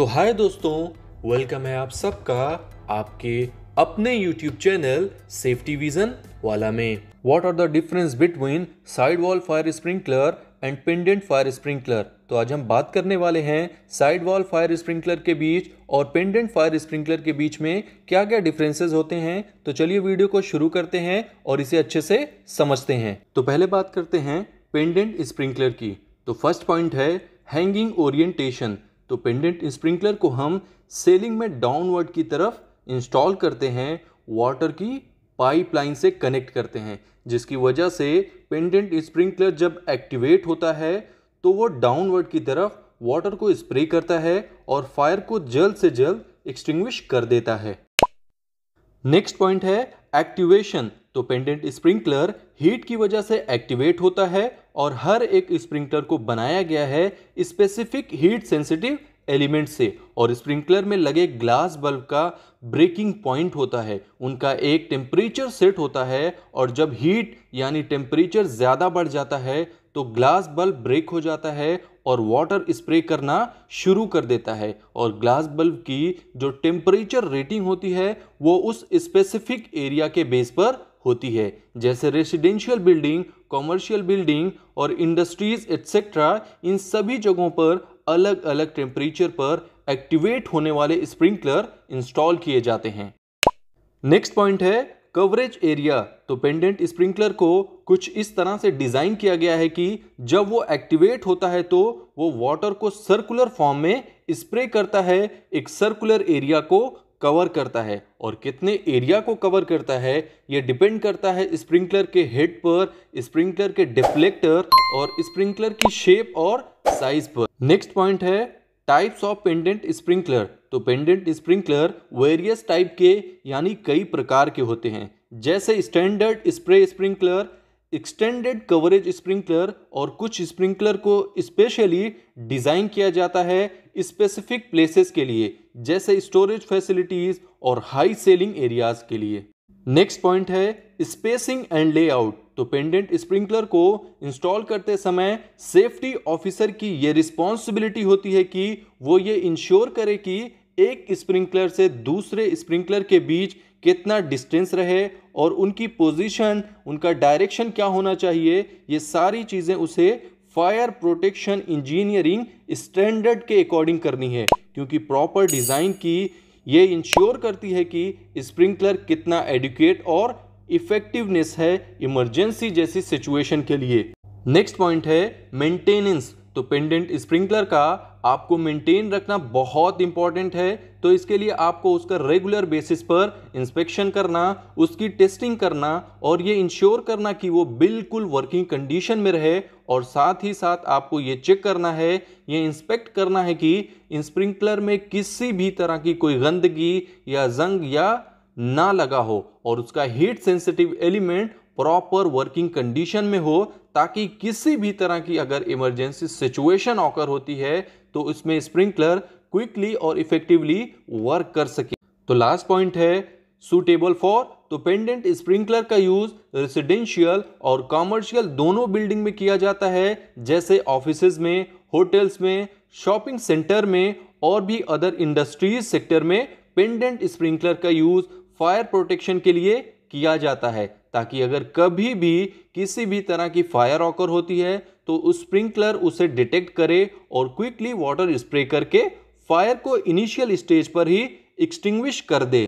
तो हाय दोस्तों वेलकम है आप सबका आपके अपने यूट्यूब चैनल सेफ्टी विजन वाला में what are the difference between side wall fire sprinkler and pendant fire sprinkler तो आज हम बात करने वाले हैं साइड वॉल फायर स्प्रिंकलर के बीच और पेंडेंट फायर स्प्रिंकलर के बीच में क्या क्या डिफरेंसेस होते हैं तो चलिए वीडियो को शुरू करते हैं और इसे अच्छे से समझते हैं तो पहले बात करते हैं पेंडेंट स्प्रिंकलर की तो फर्स्ट पॉइंट है हैंगिंग ओरिएंटेशन तो पेंडेंट स्प्रिंकलर को हम सेलिंग में डाउनवर्ड की तरफ इंस्टॉल करते हैं वाटर की पाइपलाइन से कनेक्ट करते हैं जिसकी वजह से पेंडेंट स्प्रिंकलर जब एक्टिवेट होता है तो वो डाउनवर्ड की तरफ वाटर को स्प्रे करता है और फायर को जल्द से जल्द एक्सटिंग्विश कर देता है नेक्स्ट पॉइंट है एक्टिवेशन तो पेंडेंट स्प्रिंकलर हीट की वजह से एक्टिवेट होता है और हर एक स्प्रिंकलर को बनाया गया है स्पेसिफिक हीट सेंसिटिव एलिमेंट से और स्प्रिंकलर में लगे ग्लास बल्ब का ब्रेकिंग पॉइंट होता है उनका एक टेम्परेचर सेट होता है और जब हीट यानी टेम्परेचर ज़्यादा बढ़ जाता है तो ग्लास बल्ब ब्रेक हो जाता है और वाटर स्प्रे करना शुरू कर देता है और ग्लास बल्ब की जो टेम्परेचर रेटिंग होती है वो उस स्पेसिफिक एरिया के बेस पर होती है जैसे रेसिडेंशियल बिल्डिंग कॉमर्शियल बिल्डिंग और इंडस्ट्रीज एट्सेट्रा इन सभी जगहों पर अलग अलग टेम्परेचर पर एक्टिवेट होने वाले स्प्रिंकलर इंस्टॉल किए जाते हैं नेक्स्ट पॉइंट है कवरेज एरिया तो पेंडेंट स्प्रिंकलर को कुछ इस तरह से डिज़ाइन किया गया है कि जब वो एक्टिवेट होता है तो वो वाटर को सर्कुलर फॉर्म में स्प्रे करता है एक सर्कुलर एरिया को कवर करता है और कितने एरिया को कवर करता है ये डिपेंड करता है स्प्रिंकलर के हेड पर स्प्रिंकलर के डिफ्लेक्टर और स्प्रिंकलर की शेप और साइज पर नेक्स्ट पॉइंट है टाइप्स ऑफ पेंडेंट स्प्रिंकलर तो पेंडेंट स्प्रिंकलर वेरियस टाइप के यानी कई प्रकार के होते हैं जैसे standard spray sprinkler extended coverage sprinkler और कुछ स्प्रिंकलर को स्पेशली डिज़ाइन किया जाता है स्पेसिफिक प्लेसेस के लिए जैसे स्टोरेज फैसिलिटीज़ और हाई सेलिंग एरियाज़ के लिए नेक्स्ट पॉइंट है स्पेसिंग एंड लेआउट तो पेंडेंट स्प्रिंकलर को इंस्टॉल करते समय सेफ्टी ऑफिसर की ये रिस्पॉन्सिबिलिटी होती है कि वो ये इंश्योर करे कि एक स्प्रिंकलर से दूसरे स्प्रिंकलर के बीच कितना डिस्टेंस रहे और उनकी पोजीशन उनका डायरेक्शन क्या होना चाहिए ये सारी चीज़ें उसे फायर प्रोटेक्शन इंजीनियरिंग स्टैंडर्ड के अकॉर्डिंग करनी है क्योंकि प्रॉपर डिज़ाइन की ये इंश्योर करती है कि स्प्रिंकलर कितना एडुकेट और इफेक्टिवनेस है इमरजेंसी जैसी सिचुएशन के लिए नेक्स्ट पॉइंट है मेंटेनेंस तो पेंडेंट स्प्रिंकलर का आपको मेंटेन रखना बहुत इंपॉर्टेंट है तो इसके लिए आपको उसका रेगुलर बेसिस पर इंस्पेक्शन करना उसकी टेस्टिंग करना और ये इंश्योर करना कि वो बिल्कुल वर्किंग कंडीशन में रहे और साथ ही साथ आपको ये चेक करना है ये इंस्पेक्ट करना है कि स्प्रिंकलर में किसी भी तरह की कोई गंदगी या जंग या ना लगा हो और उसका heat sensitive element proper working condition में हो ताकि किसी भी तरह की अगर इमरजेंसी सिचुएशन ऑकर होती है तो उसमें स्प्रिंकलर क्विकली और इफेक्टिवली वर्क कर सके तो लास्ट पॉइंट है सुटेबल फॉर तो पेंडेंट स्प्रिंकलर का यूज रेसिडेंशियल और कॉमर्शियल दोनों बिल्डिंग में किया जाता है जैसे ऑफिस में होटल्स में शॉपिंग सेंटर में और भी अदर इंडस्ट्रीज सेक्टर में पेंडेंट स्प्रिंकलर का यूज फायर प्रोटेक्शन के लिए किया जाता है ताकि अगर कभी भी किसी भी तरह की फायर ऑकर होती है तो उस स्प्रिंकलर उसे डिटेक्ट करे और क्विकली वाटर स्प्रे करके फायर को इनिशियल स्टेज पर ही एक्सटिंग्विश कर दे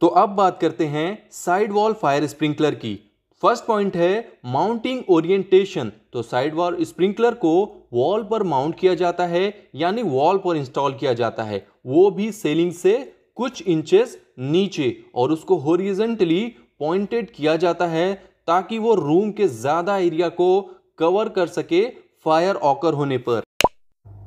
तो अब बात करते हैं साइड वॉल फायर स्प्रिंकलर की फर्स्ट पॉइंट है माउंटिंग ओरिएंटेशन तो साइड वॉल स्प्रिंकलर को वॉल पर माउंट किया जाता है यानी वॉल पर इंस्टॉल किया जाता है वो भी सेलिंग से कुछ इंचेस नीचे और उसको होरिजेंटली पॉइंटेड किया जाता है ताकि वो रूम के ज़्यादा एरिया को कवर कर सके फायर ऑकर होने पर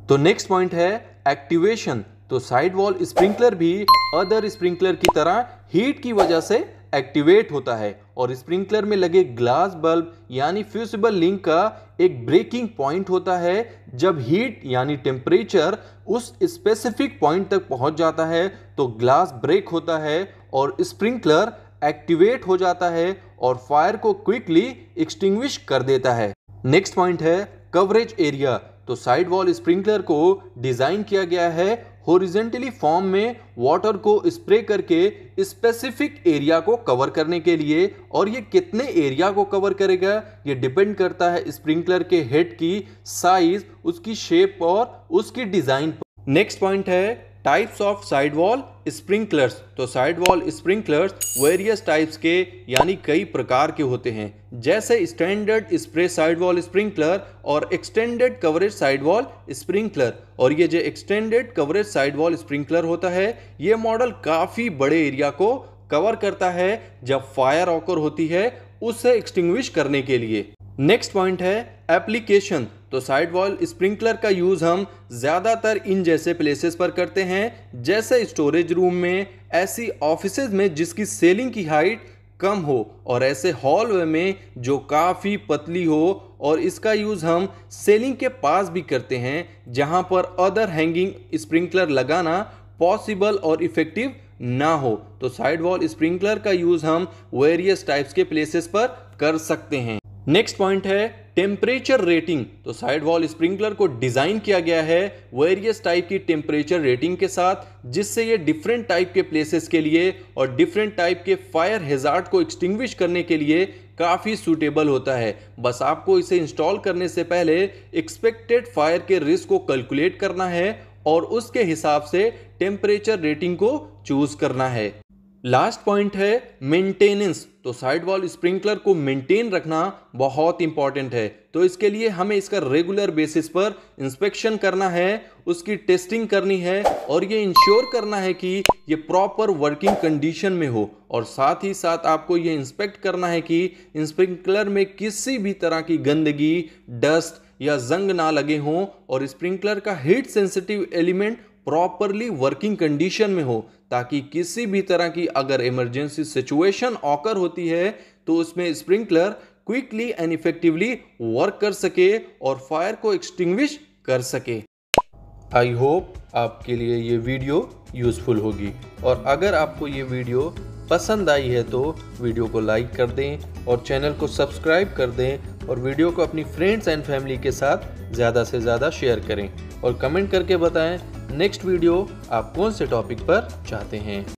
तो नेक्स्ट पॉइंट है एक्टिवेशन तो साइड वॉल स्प्रिंकलर भी अदर स्प्रिंकलर की तरह हीट की वजह से एक्टिवेट होता है और स्प्रिंकलर में लगे ग्लास बल्ब यानी फ्यूसिबल लिंक का एक ब्रेकिंग पॉइंट होता है जब हीट यानी टेम्परेचर उस स्पेसिफिक पॉइंट तक पहुंच जाता है तो ग्लास ब्रेक होता है और स्प्रिंकलर एक्टिवेट हो जाता है और फायर को क्विकली एक्सटिंग्विश कर देता है नेक्स्ट पॉइंट है कवरेज एरिया तो साइड वॉल स्प्रिंकलर को डिज़ाइन किया गया है होरिजेंटली फॉर्म में वाटर को स्प्रे करके स्पेसिफिक एरिया को कवर करने के लिए और ये कितने एरिया को कवर करेगा ये डिपेंड करता है स्प्रिंकलर के हेड की साइज उसकी शेप और उसकी डिज़ाइन पर नेक्स्ट पॉइंट है types of side wall sprinklers तो side wall sprinklers various types के यानी कई प्रकार के होते हैं जैसे standard spray side wall sprinkler और extended coverage side wall sprinkler और ये जो extended coverage side wall sprinkler होता है ये मॉडल काफ़ी बड़े एरिया को कवर करता है जब फायर ऑकर होती है उसे एक्सटिंग्विश करने के लिए नेक्स्ट पॉइंट है एप्लीकेशन तो साइड वॉल स्प्रिंकलर का यूज़ हम ज़्यादातर इन जैसे प्लेसेस पर करते हैं जैसे स्टोरेज रूम में ऐसी ऑफिस में जिसकी सेलिंग की हाइट कम हो और ऐसे हॉलवे में जो काफ़ी पतली हो और इसका यूज़ हम सेलिंग के पास भी करते हैं जहां पर अदर हैंगिंग स्प्रिंकलर लगाना पॉसिबल और इफ़ेक्टिव ना हो तो साइड वॉल स्प्रिंकलर का यूज़ हम वेरियस टाइप्स के प्लेसेस पर कर सकते हैं नेक्स्ट पॉइंट है टेम्परेचर रेटिंग तो साइड वॉल स्प्रिंकलर को डिज़ाइन किया गया है वेरियस टाइप की टेम्परेचर रेटिंग के साथ जिससे ये डिफरेंट टाइप के प्लेसेस के लिए और डिफरेंट टाइप के फायर हेजार्ट को एक्सटिंग्विश करने के लिए काफ़ी सूटेबल होता है बस आपको इसे इंस्टॉल करने से पहले एक्सपेक्टेड फायर के रिस्क को कैलकुलेट करना है और उसके हिसाब से टेम्परेचर रेटिंग को चूज़ करना है लास्ट पॉइंट है मेंटेनेंस तो साइड वॉल स्प्रिंकलर को मेंटेन रखना बहुत इंपॉर्टेंट है तो इसके लिए हमें इसका रेगुलर बेसिस पर इंस्पेक्शन करना है उसकी टेस्टिंग करनी है और ये इंश्योर करना है कि ये प्रॉपर वर्किंग कंडीशन में हो और साथ ही साथ आपको ये इंस्पेक्ट करना है कि स्प्रिंकलर में किसी भी तरह की गंदगी डस्ट या जंग ना लगे हों और स्प्रिंकलर का heat sensitive element properly working condition में हो ताकि किसी भी तरह की अगर इमरजेंसी सिचुएशन ऑकर होती है तो उसमें sprinkler quickly and effectively work कर सके और फायर को एक्सटिंग्विश कर सके आई होप आपके लिए ये वीडियो यूज़फुल होगी और अगर आपको ये वीडियो पसंद आई है तो वीडियो को लाइक कर दें और चैनल को सब्सक्राइब कर दें और वीडियो को अपनी फ्रेंड्स एंड फैमिली के साथ ज़्यादा से ज़्यादा शेयर करें और कमेंट करके बताएं नेक्स्ट वीडियो आप कौन से टॉपिक पर चाहते हैं